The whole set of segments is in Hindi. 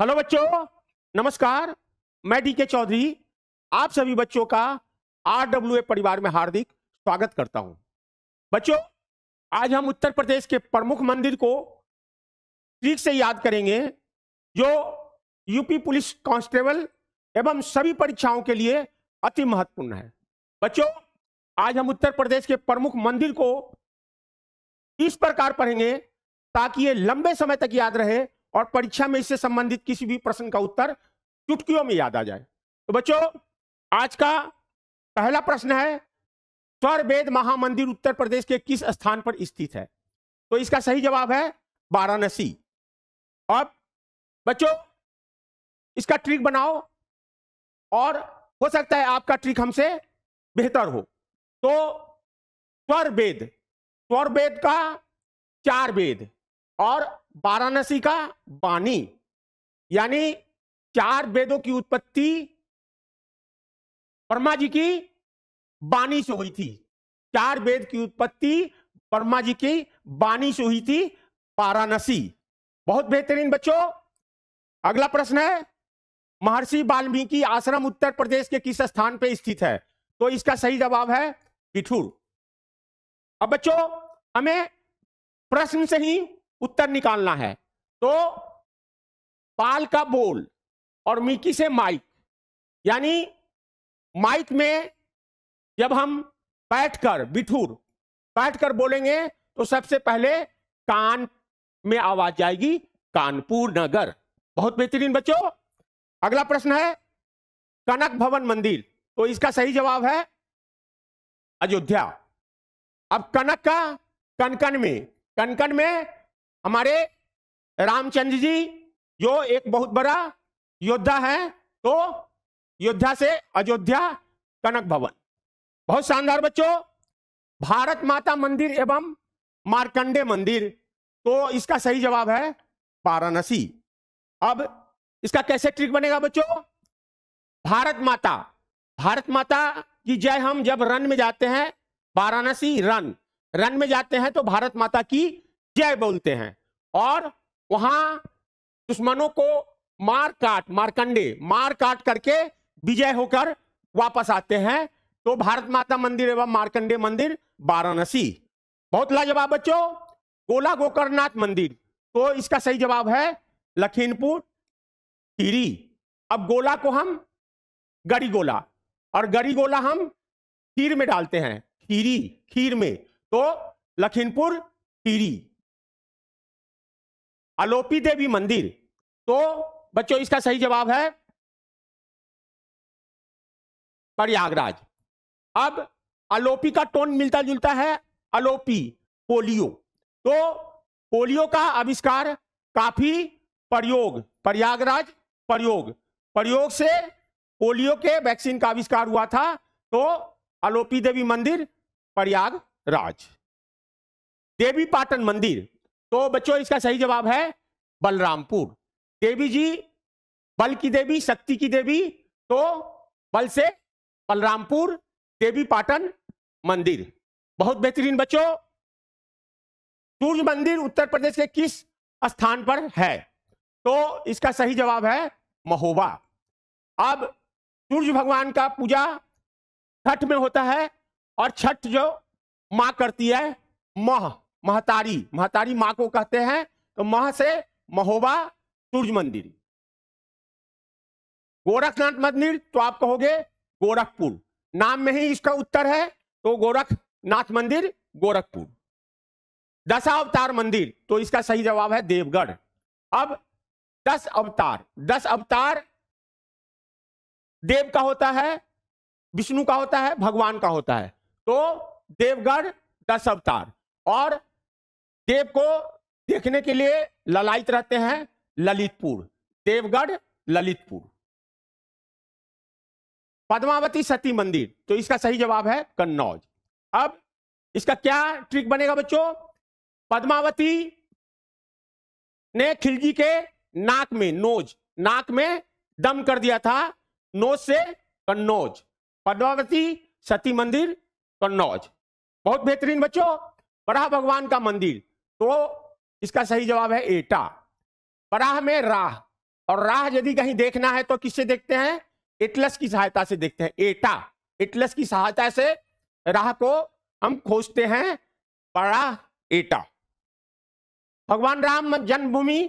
हेलो बच्चों नमस्कार मैं डीके चौधरी आप सभी बच्चों का आर परिवार में हार्दिक स्वागत करता हूं बच्चों आज हम उत्तर प्रदेश के प्रमुख मंदिर को ठीक से याद करेंगे जो यूपी पुलिस कांस्टेबल एवं सभी परीक्षाओं के लिए अति महत्वपूर्ण है बच्चों आज हम उत्तर प्रदेश के प्रमुख मंदिर को इस प्रकार पढ़ेंगे ताकि ये लंबे समय तक याद रहे और परीक्षा में इससे संबंधित किसी भी प्रश्न का उत्तर चुटकियों में याद आ जाए तो बच्चों आज का पहला प्रश्न है स्वर वेद महामंदिर उत्तर प्रदेश के किस स्थान पर स्थित है तो इसका सही जवाब है वाराणसी अब बच्चों इसका ट्रिक बनाओ और हो सकता है आपका ट्रिक हमसे बेहतर हो तो स्वर वेद स्वर वेद का चार वेद और वाराणसी का वाणी यानी चार वेदों की उत्पत्ति ब्रह्मा जी की वाणी से हुई थी चार वेद की उत्पत्ति ब्रह्मा जी की वाणी से हुई थी वाराणसी बहुत बेहतरीन बच्चों अगला प्रश्न है महर्षि वाल्मीकि आश्रम उत्तर प्रदेश के किस स्थान पर स्थित है तो इसका सही जवाब है बिठूर अब बच्चों हमें प्रश्न से ही उत्तर निकालना है तो पाल का बोल और मिकी से माइक यानी माइक में जब हम बैठकर बिठूर बैठकर बोलेंगे तो सबसे पहले कान में आवाज जाएगी कानपुर नगर बहुत बेहतरीन बच्चों अगला प्रश्न है कनक भवन मंदिर तो इसका सही जवाब है अयोध्या अब कनक का कनकन में कनकन में हमारे रामचंद्र जी जो एक बहुत बड़ा योद्धा है तो योद्धा से अयोध्या कनक भवन बहुत शानदार बच्चों भारत माता मंदिर एवं मारकंडे मंदिर तो इसका सही जवाब है वाराणसी अब इसका कैसे ट्रिक बनेगा बच्चों भारत माता भारत माता की जय हम जब रन में जाते हैं वाराणसी रन रन में जाते हैं तो भारत माता की जय बोलते हैं और वहां दुश्मनों को मार काट मारकंडे मार काट करके विजय होकर वापस आते हैं तो भारत माता मंदिर एवं मारकंडे मंदिर वाराणसी बहुत लाजवाब बच्चों गोला गोकरनाथ मंदिर तो इसका सही जवाब है लखीमपुर खीरी अब गोला को हम गरी गोला और गरी गोला हम खीर में डालते हैं खीरी खीर में तो लखीमपुर खीरी अलोपी देवी मंदिर तो बच्चों इसका सही जवाब है प्रयागराज अब अलोपी का टोन मिलता जुलता है अलोपी पोलियो तो पोलियो का आविष्कार काफी प्रयोग प्रयागराज प्रयोग प्रयोग से पोलियो के वैक्सीन का आविष्कार हुआ था तो अलोपी देवी मंदिर प्रयागराज देवी पाटन मंदिर तो बच्चों इसका सही जवाब है बलरामपुर देवी जी बल की देवी शक्ति की देवी तो बल से बलरामपुर देवी पाटन मंदिर बहुत बेहतरीन बच्चों सूर्य मंदिर उत्तर प्रदेश के किस स्थान पर है तो इसका सही जवाब है महोबा अब सूर्य भगवान का पूजा छठ में होता है और छठ जो माँ करती है मह महतारी महतारी माँ को कहते हैं तो मह से महोबा सूर्य मंदिर गोरखनाथ मंदिर तो आप कहोगे गोरखपुर नाम में ही इसका उत्तर है तो गोरखनाथ मंदिर गोरखपुर दशा अवतार मंदिर तो इसका सही जवाब है देवगढ़ अब दस अवतार दस अवतार देव का होता है विष्णु का होता है भगवान का होता है तो देवगढ़ दस अवतार और देव को देखने के लिए ललायत रहते हैं ललितपुर देवगढ़ ललितपुर पद्मावती सती मंदिर तो इसका सही जवाब है कन्नौज अब इसका क्या ट्रिक बनेगा बच्चों पद्मावती ने खिलजी के नाक में नोज नाक में दम कर दिया था नोज से कन्नौज पद्मावती सती मंदिर कन्नौज बहुत बेहतरीन बच्चों बड़ा भगवान का मंदिर तो इसका सही जवाब है एटा पराह में राह और राह यदि कहीं देखना है तो किससे देखते हैं एटलस की सहायता से देखते हैं एटा एटलस की सहायता से राह को हम खोजते हैं पड़ा एटा भगवान राम जन्मभूमि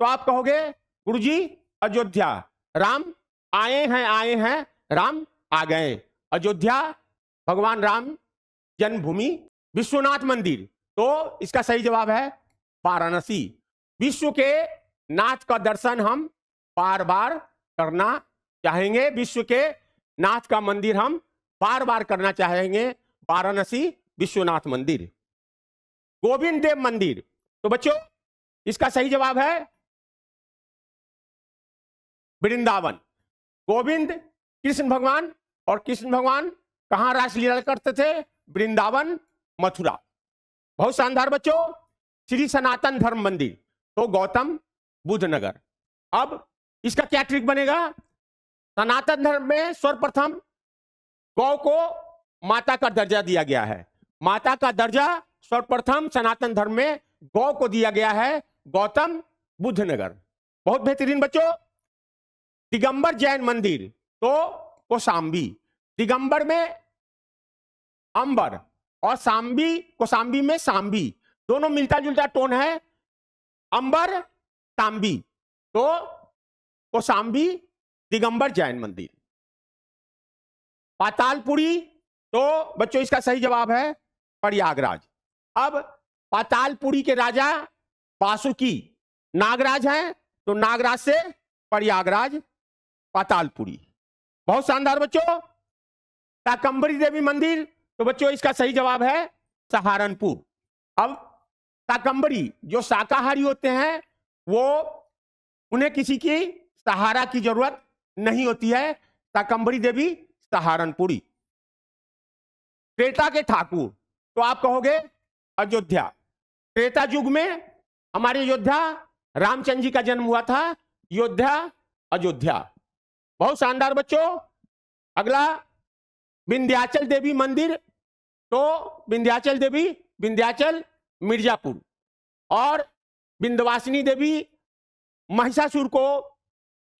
तो आप कहोगे गुरु जी अयोध्या राम आए हैं आए हैं राम आ गए अयोध्या भगवान राम जन्मभूमि विश्वनाथ मंदिर तो इसका सही जवाब है वाराणसी विश्व के नाच का दर्शन हम बार बार करना चाहेंगे विश्व के नाच का मंदिर हम बार बार करना चाहेंगे वाराणसी विश्वनाथ मंदिर गोविंद देव मंदिर तो बच्चों इसका सही जवाब है वृंदावन गोविंद कृष्ण भगवान और कृष्ण भगवान कहां रासलीला करते थे वृंदावन मथुरा बहुत शानदार बच्चों श्री सनातन धर्म मंदिर तो गौतम बुद्ध नगर अब इसका क्या ट्रिक बनेगा सनातन धर्म में सर्वप्रथम गौ को माता का दर्जा दिया गया है माता का दर्जा सर्वप्रथम सनातन धर्म में गौ को दिया गया है गौतम बुद्ध नगर बहुत बेहतरीन बच्चों दिगंबर जैन मंदिर तो कोसाम्बी दिगंबर में अंबर और सांबी कोसाम्बी में सांबी दोनों मिलता जुलता टोन है अंबर तांबी तो कोसाम्बी दिगंबर जैन मंदिर पातालपुरी तो बच्चों इसका सही जवाब है प्रयागराज अब पातालपुरी के राजा वासुकी नागराज हैं तो नागराज से प्रयागराज पातालपुरी बहुत शानदार बच्चों ताकंबरी देवी मंदिर तो बच्चों इसका सही जवाब है सहारनपुर अब ताकंबरी जो शाकाहारी होते हैं वो उन्हें किसी की सहारा की जरूरत नहीं होती है ताकंबरी देवी सहारनपुरी त्रेता के ठाकुर तो आप कहोगे अयोध्या त्रेता युग में हमारे अयोध्या रामचंद्र जी का जन्म हुआ था योध्या अयोध्या बहुत शानदार बच्चों अगला विंध्याचल देवी मंदिर तो विंध्याचल देवी विंध्याचल मिर्जापुर और विंध्यवासिनी देवी महिषासुर को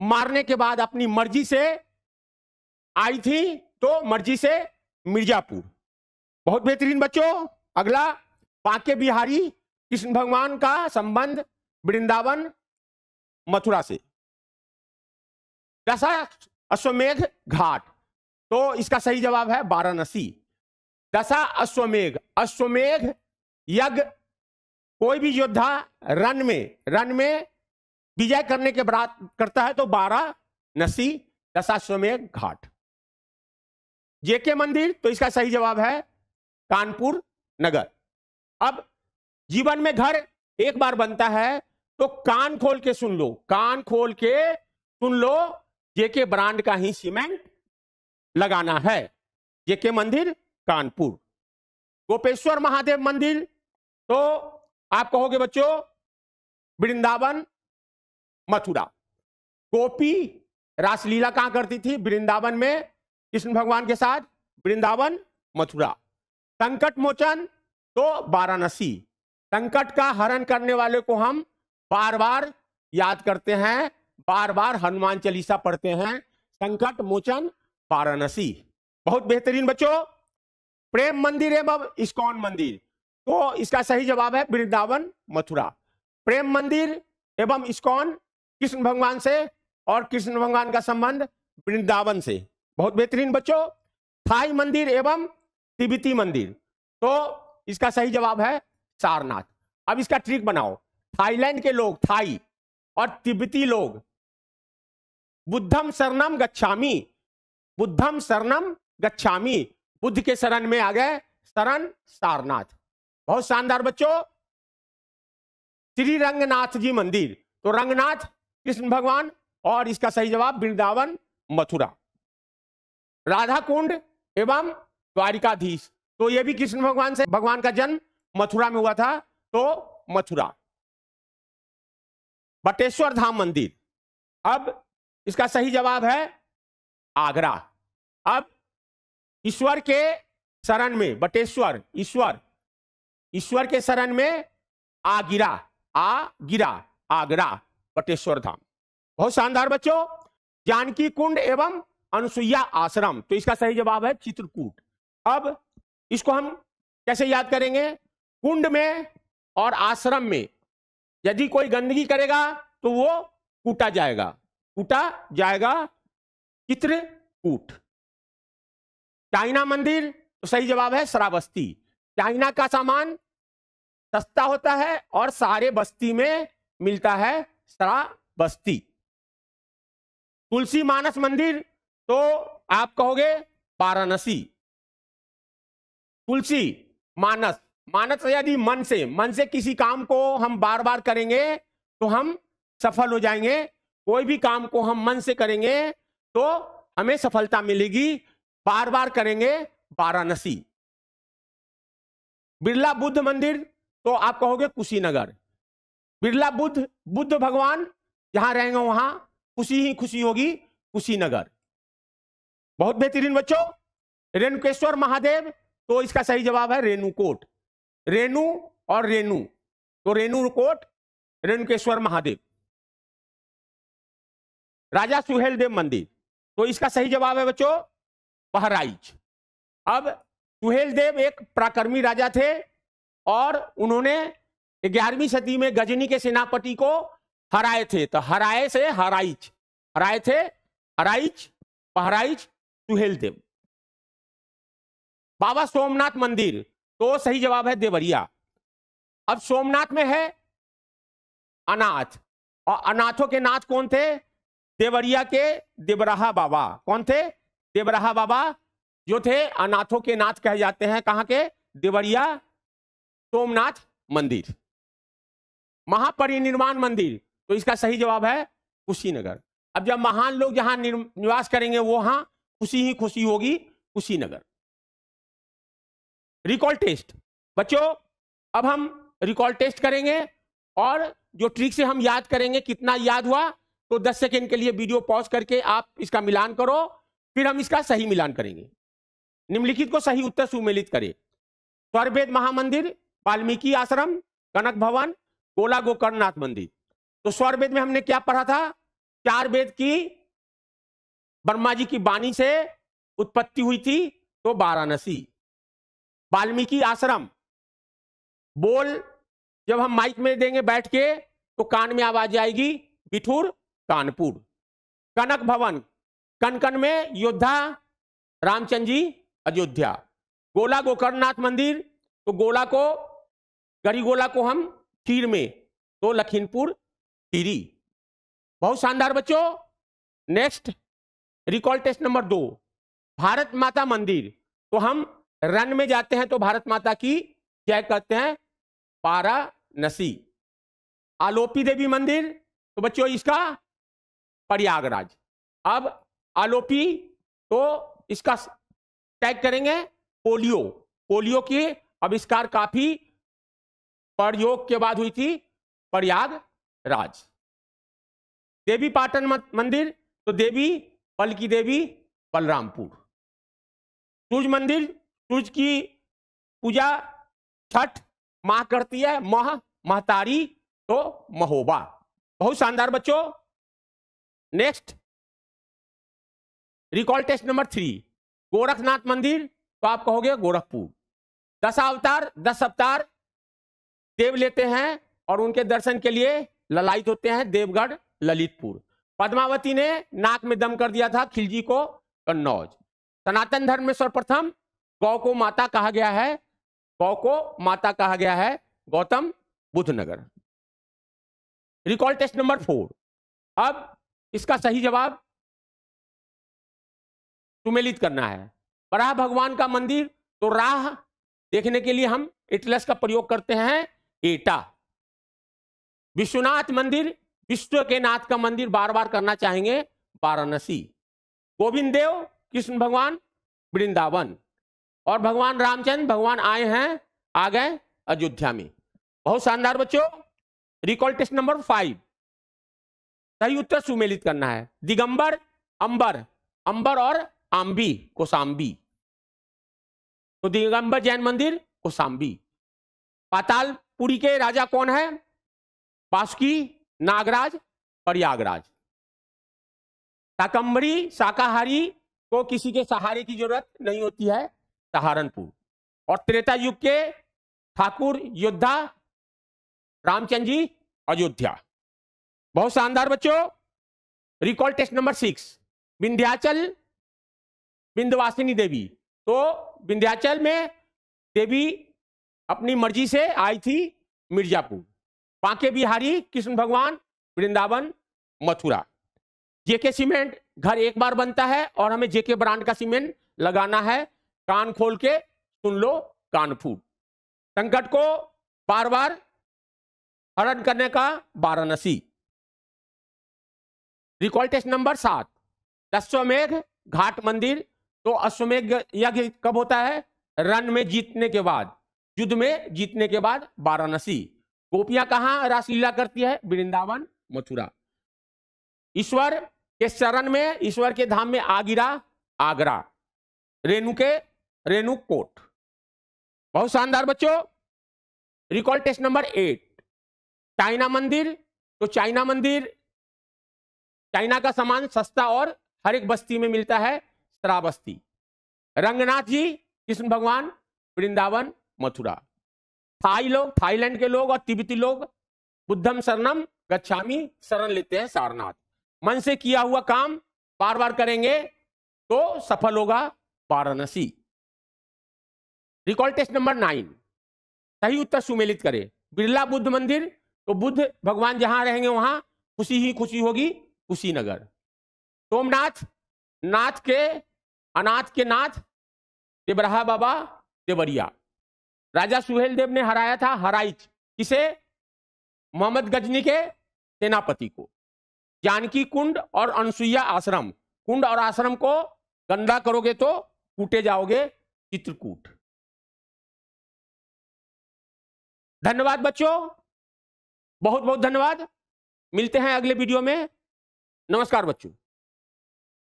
मारने के बाद अपनी मर्जी से आई थी तो मर्जी से मिर्जापुर बहुत बेहतरीन बच्चों अगला बांके बिहारी कृष्ण भगवान का संबंध वृंदावन मथुरा से दशा अश्वमेघ घाट तो इसका सही जवाब है वाराणसी दशा अश्वमेघ अश्वमेघ यज्ञ कोई भी योद्धा रन में रन में विजय करने के बाद करता है तो बारह नसी दशाश्वमेघ घाट जेके मंदिर तो इसका सही जवाब है कानपुर नगर अब जीवन में घर एक बार बनता है तो कान खोल के सुन लो कान खोल के सुन लो जेके ब्रांड का ही सीमेंट लगाना है जेके मंदिर कानपुर गोपेश्वर महादेव मंदिर तो आप कहोगे बच्चों वृंदावन मथुरा गोपी रासलीला कहां करती थी वृंदावन में कृष्ण भगवान के साथ वृंदावन मथुरा संकट मोचन तो वाराणसी संकट का हरण करने वाले को हम बार बार याद करते हैं बार बार हनुमान चालीसा पढ़ते हैं संकट मोचन वाराणसी बहुत बेहतरीन बच्चों प्रेम मंदिर एवं इस्कॉन मंदिर तो इसका सही जवाब है वृंदावन मथुरा प्रेम मंदिर एवं इस्कॉन कृष्ण भगवान से और कृष्ण भगवान का संबंध वृंदावन से बहुत बेहतरीन बच्चों थाई मंदिर एवं तिब्बती मंदिर तो इसका सही जवाब है सारनाथ अब इसका ट्रिक बनाओ थाईलैंड के लोग थाई और तिब्बती लोग बुद्धम शरणम गच्छामी बुद्धम शरणम गच्छामी बुद्ध के शरण में आ गए शरण सारनाथ बहुत शानदार बच्चों श्री रंगनाथ जी मंदिर तो रंगनाथ कृष्ण भगवान और इसका सही जवाब वृंदावन मथुरा राधा कुंड एवं द्वारिकाधीश तो ये भी कृष्ण भगवान से भगवान का जन्म मथुरा में हुआ था तो मथुरा बटेश्वर धाम मंदिर अब इसका सही जवाब है आगरा अब ईश्वर के शरण में बटेश्वर ईश्वर ईश्वर के शरण में आ गिरा आ गिरा आगरा बटेश्वर धाम बहुत शानदार बच्चों जानकी कुंड एवं अनुसुईया आश्रम तो इसका सही जवाब है चित्रकूट अब इसको हम कैसे याद करेंगे कुंड में और आश्रम में यदि कोई गंदगी करेगा तो वो कूटा जाएगा कूटा जाएगा चित्रकूट चाइना मंदिर तो सही जवाब है शराबस्ती चाइना का सामान सस्ता होता है और सारे बस्ती में मिलता है श्रावस्ती तुलसी मानस मंदिर तो आप कहोगे वाराणसी तुलसी मानस मानस यदि मन से मन से किसी काम को हम बार बार करेंगे तो हम सफल हो जाएंगे कोई भी काम को हम मन से करेंगे तो हमें सफलता मिलेगी बार बार करेंगे वाराणसी बिरला बुद्ध मंदिर तो आप कहोगे कुशीनगर बिरला बुद्ध बुद्ध भगवान जहां रहेंगे वहां खुशी ही खुशी होगी कुशीनगर बहुत बेहतरीन बच्चों रेणुकेश्वर महादेव तो इसका सही जवाब है रेणुकोट रेणु और रेणु तो रेणुकोट रेणुकेश्वर महादेव राजा सुहेल देव मंदिर तो इसका सही जवाब है बच्चों बहराइच अब सुहेल देव एक पराक्रमी राजा थे और उन्होंने ग्यारहवीं सदी में गजनी के सेनापति को हराए थे तो हराए से हराइच हराए थे हराइच बहराइच सुहेल देव बाबा सोमनाथ मंदिर तो सही जवाब है देवरिया अब सोमनाथ में है अनाथ और अनाथों के नाथ कौन थे देवरिया के देवराहा बाबा कौन थे देवराहा बाबा जो थे अनाथों के नाथ कहे जाते हैं कहाँ के देवरिया सोमनाथ मंदिर महापरिनिर्वाण मंदिर तो इसका सही जवाब है कुशीनगर अब जब महान लोग जहां निवास करेंगे वो हाँ खुशी ही खुशी होगी कुशीनगर रिकॉल टेस्ट बच्चों अब हम रिकॉल टेस्ट करेंगे और जो ट्रिक से हम याद करेंगे कितना याद हुआ तो 10 सेकेंड के लिए वीडियो पॉज करके आप इसका मिलान करो फिर हम इसका सही मिलान करेंगे निम्नलिखित को सही उत्तर सुमेलित करें स्वरवेद महामंदिर वाल्मीकि आश्रम कनक भवन गोला गोकर्णनाथ मंदिर तो स्वरवेद में हमने क्या पढ़ा था चार वेद की ब्रह्मा जी की वाणी से उत्पत्ति हुई थी तो वाराणसी वाल्मीकि आश्रम बोल जब हम माइक में देंगे बैठ के तो कान में आवाज आएगी बिठूर कानपुर कनक भवन कनकन में योद्धा रामचंद्र जी अयोध्या गोला गोकर्णनाथ मंदिर तो गोला को गरी गोला को हम खीर में तो लखीमपुर खीरी बहुत शानदार बच्चों नेक्स्ट रिकॉल टेस्ट नंबर दो भारत माता मंदिर तो हम रन में जाते हैं तो भारत माता की क्या कहते हैं नसी आलोपी देवी मंदिर तो बच्चों इसका प्रयागराज अब आलोपी तो इसका टैग करेंगे पोलियो पोलियो के आविष्कार काफी प्रयोग के बाद हुई थी प्रयाग राज देवी पाटन मंदिर तो देवी पल की देवी बलरामपुर सूर्य मंदिर सूर्य की पूजा छठ माह करती है मह महतारी तो महोबा बहुत शानदार बच्चों next recall test number three Gorakhnath मंदिर तो आप कहोगे गोरखपुर दस अवतार दस अवतार देव लेते हैं और उनके दर्शन के लिए ललायत होते हैं देवगढ़ ललितपुर पद्मावती ने नाक में दम कर दिया था खिलजी को कन्नौज सनातन धर्म में सर्वप्रथम गौ को माता कहा गया है गौ को माता कहा गया है Gautam Buddh Nagar recall test number four अब इसका सही जवाब सुमेलित करना है बड़ा भगवान का मंदिर तो राह देखने के लिए हम इटलस का प्रयोग करते हैं एटा विश्वनाथ मंदिर विश्व के नाथ का मंदिर बार बार करना चाहेंगे वाराणसी गोविंद देव कृष्ण भगवान वृंदावन और भगवान रामचंद्र भगवान आए हैं आ गए अयोध्या में बहुत शानदार बच्चों रिकॉल टेस्ट नंबर फाइव सही उत्तर सुमेलित करना है दिगंबर अंबर अंबर और आम्बी कोसाम्बी तो दिगंबर जैन मंदिर कोसाम्बी पातालपुरी के राजा कौन है बासुकी नागराज प्रयागराज शाकंबरी शाकाहारी को किसी के सहारे की जरूरत नहीं होती है सहारनपुर और त्रेता युग के ठाकुर योद्धा रामचंद्र जी अयोध्या बहुत शानदार बच्चों recall test number six Vindhyachal Vindhyavasini Devi तो विंध्याचल में देवी अपनी मर्जी से आई थी मिर्जापुर बांके बिहारी कृष्ण भगवान वृंदावन मथुरा जेके सीमेंट घर एक बार बनता है और हमें जेके ब्रांड का सीमेंट लगाना है कान खोल के सुन लो कान फूट संकट को बार बार हरण करने का वाराणसी रिकॉल टेस्ट नंबर सात दसो मेघ घाट मंदिर तो अश्वमेघ यज्ञ कब होता है रण में जीतने के बाद युद्ध में जीतने के बाद वाराणसी गोपियां कहा रासलीला करती है वृंदावन मथुरा ईश्वर के शरण में ईश्वर के धाम में आगिरा आगरा रेणु के रेणु कोट बहुत शानदार बच्चों recall test number eight China मंदिर तो चाइना मंदिर चाइना का सामान सस्ता और हर एक बस्ती में मिलता है श्रावस्ती रंगनाथ जी कृष्ण भगवान वृंदावन मथुरा थाई लोग थाईलैंड के लोग और तिब्बती लोग बुद्धम शरणम गच्छामी शरण लेते हैं सारनाथ मन से किया हुआ काम बार बार करेंगे तो सफल होगा Varanasi recall test number nine सही उत्तर सुमेलित करें बिरला बुद्ध मंदिर तो बुद्ध भगवान जहां रहेंगे वहां खुशी ही खुशी होगी कुशीनगर सोमनाथ नाथ के अनाथ के नाथ तिबराहा बाबा देवरिया राजा सुहेल देव ने हराया था हराइच किसे मोहम्मद गजनी के सेनापति को जानकी कुंड और अनसुईया आश्रम कुंड और आश्रम को गंदा करोगे तो कूटे जाओगे चित्रकूट धन्यवाद बच्चों बहुत बहुत धन्यवाद मिलते हैं अगले वीडियो में नमस्कार बच्चों